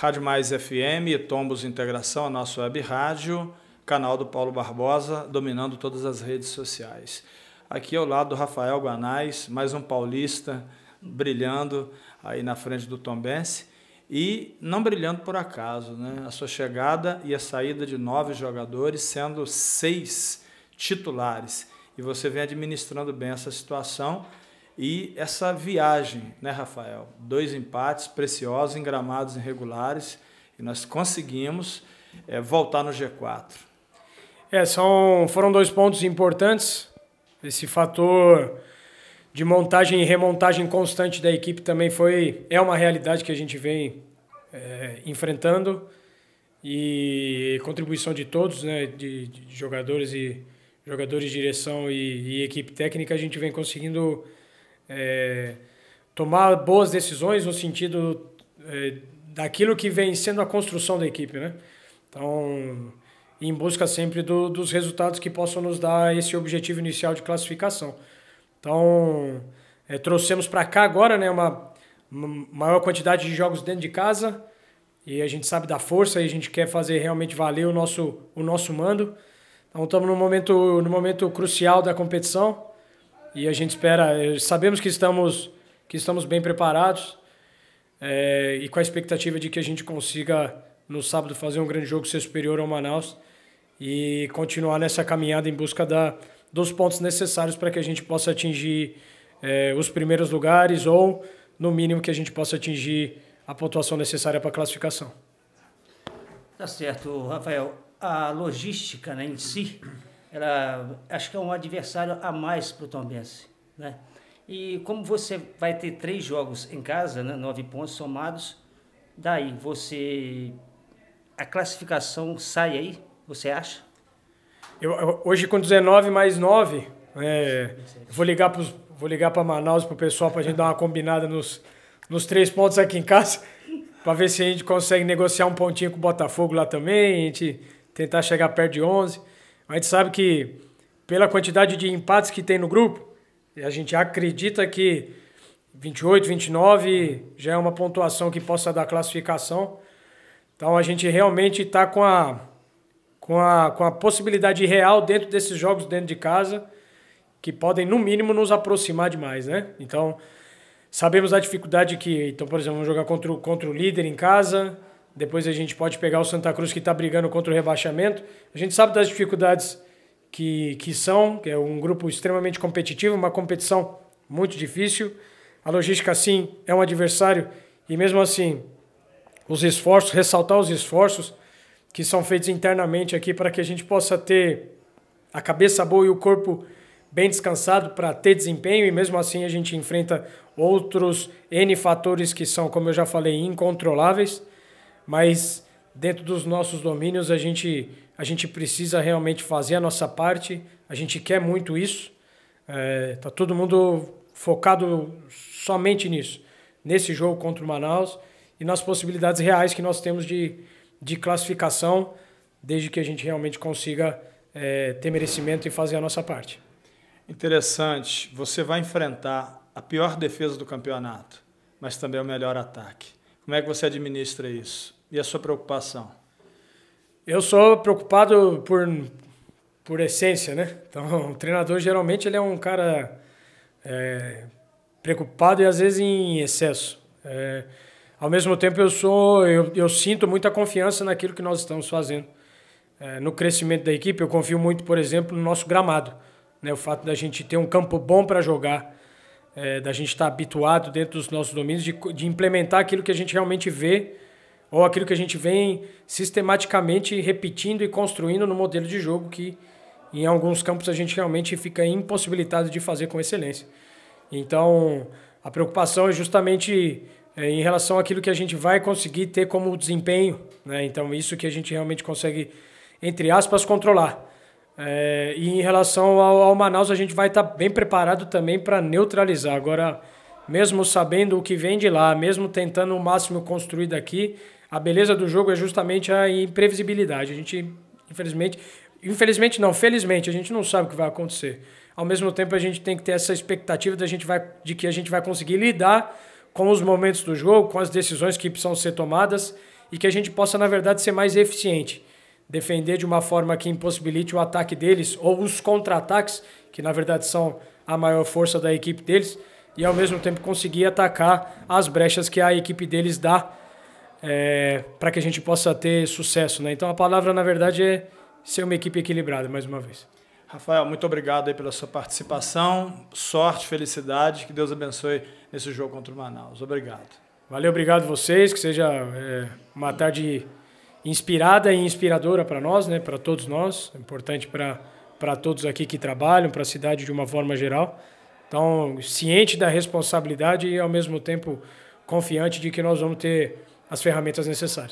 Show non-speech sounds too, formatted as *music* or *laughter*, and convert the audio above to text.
Rádio Mais FM, Tombos Integração, a nossa web rádio, canal do Paulo Barbosa, dominando todas as redes sociais. Aqui ao lado do Rafael Guanais, mais um paulista brilhando aí na frente do Tombense e não brilhando por acaso, né? A sua chegada e a saída de nove jogadores, sendo seis titulares. E você vem administrando bem essa situação e essa viagem, né, Rafael? Dois empates preciosos em gramados irregulares e nós conseguimos é, voltar no G4. É, são, foram dois pontos importantes. Esse fator de montagem e remontagem constante da equipe também foi é uma realidade que a gente vem é, enfrentando e contribuição de todos, né, de, de jogadores e jogadores de direção e, e equipe técnica, a gente vem conseguindo é, tomar boas decisões no sentido é, daquilo que vem sendo a construção da equipe, né? Então, em busca sempre do, dos resultados que possam nos dar esse objetivo inicial de classificação. Então, é, trouxemos para cá agora né, uma, maior quantidade de jogos dentro de casa e a gente sabe da força e a gente quer fazer realmente valer o nosso, o nosso mando. Então, estamos no momento, no momento crucial da competição e a gente espera, eh, sabemos que estamos, que estamos bem preparados é, e com a expectativa de que a gente consiga no sábado fazer um grande jogo, ser superior ao Manaus e continuar nessa caminhada em busca da, dos pontos necessários para que a gente possa atingir é, os primeiros lugares ou, no mínimo, que a gente possa atingir a pontuação necessária para a classificação. Tá certo, Rafael. A logística né, em si ela, acho que é um adversário a mais para o Tombense. Né? E como você vai ter três jogos em casa, né, nove pontos somados, daí você. A classificação sai aí, você acha? Eu, eu hoje com 19 mais 9, é, vou ligar para vou ligar para Manaus para o pessoal para a gente dar uma combinada nos, nos três pontos aqui em casa *laughs* para ver se a gente consegue negociar um pontinho com o Botafogo lá também, a gente tentar chegar perto de 11. A gente sabe que pela quantidade de empates que tem no grupo, a gente acredita que 28, 29 já é uma pontuação que possa dar classificação. Então a gente realmente está com a, com, a, com a possibilidade real dentro desses jogos dentro de casa que podem, no mínimo, nos aproximar demais, né? Então, sabemos a dificuldade que... Então, por exemplo, vamos jogar contra, contra o líder em casa, depois a gente pode pegar o Santa Cruz que está brigando contra o rebaixamento. A gente sabe das dificuldades que, que são, que é um grupo extremamente competitivo, uma competição muito difícil. A logística, sim, é um adversário e mesmo assim, os esforços, ressaltar os esforços que são feitos internamente aqui para que a gente possa ter a cabeça boa e o corpo bem descansado para ter desempenho e mesmo assim a gente enfrenta outros N fatores que são, como eu já falei, incontroláveis mas dentro dos nossos domínios a gente, a gente precisa realmente fazer a nossa parte, a gente quer muito isso, está é, todo mundo focado somente nisso, nesse jogo contra o Manaus e nas possibilidades reais que nós temos de, de classificação, desde que a gente realmente consiga é, ter merecimento e fazer a nossa parte. Interessante, você vai enfrentar a pior defesa do campeonato, mas também o melhor ataque. Como é que você administra isso? e a sua preocupação? Eu sou preocupado por, por essência, né? Então, *laughs* o treinador geralmente ele é um cara é, preocupado e às vezes em excesso. É, ao mesmo tempo, eu sou, eu, eu, sinto muita confiança naquilo que nós estamos fazendo. É, no crescimento da equipe, eu confio muito, por exemplo, no nosso gramado. Né? O fato da gente ter um campo bom para jogar, é, da gente estar tá habituado dentro dos nossos domínios, de, de implementar aquilo que a gente realmente vê ou aquilo que a gente vem sistematicamente repetindo e construindo no modelo de jogo que em alguns campos a gente realmente fica impossibilitado de fazer com excelência. Então, a preocupação é justamente é, em relação àquilo que a gente vai conseguir ter como desempenho. Né? Então, isso que a gente realmente consegue, entre aspas, controlar. É, e em relação ao, ao, Manaus, a gente vai estar tá bem preparado também para neutralizar. Agora, mesmo sabendo o que vem de lá, mesmo tentando o máximo construir daqui, a beleza do jogo é justamente a imprevisibilidade. A gente, infelizmente, infelizmente não, felizmente, a gente não sabe o que vai acontecer. Ao mesmo tempo, a gente tem que ter essa expectativa da gente vai, de que a gente vai conseguir lidar com os momentos do jogo, com as decisões que precisam ser tomadas e que a gente possa, na verdade, ser mais eficiente. Defender de uma forma que impossibilite o ataque deles ou os contra-ataques, que na verdade são a maior força da equipe deles, e ao mesmo tempo conseguir atacar as brechas que a equipe deles dá é, para que a gente possa ter sucesso. Né? Então a palavra, na verdade, é ser uma equipe equilibrada, mais uma vez. Rafael, muito obrigado aí pela sua participação. Sorte, felicidade, que Deus abençoe nesse jogo contra o Manaus. Obrigado. Valeu, obrigado vocês, que seja é, uma tarde inspirada e inspiradora para nós, né, para todos nós, é importante para todos aqui que trabalham, para a cidade de uma forma geral. Então, ciente da responsabilidade e ao mesmo tempo confiante de que nós vamos ter as ferramentas necessárias.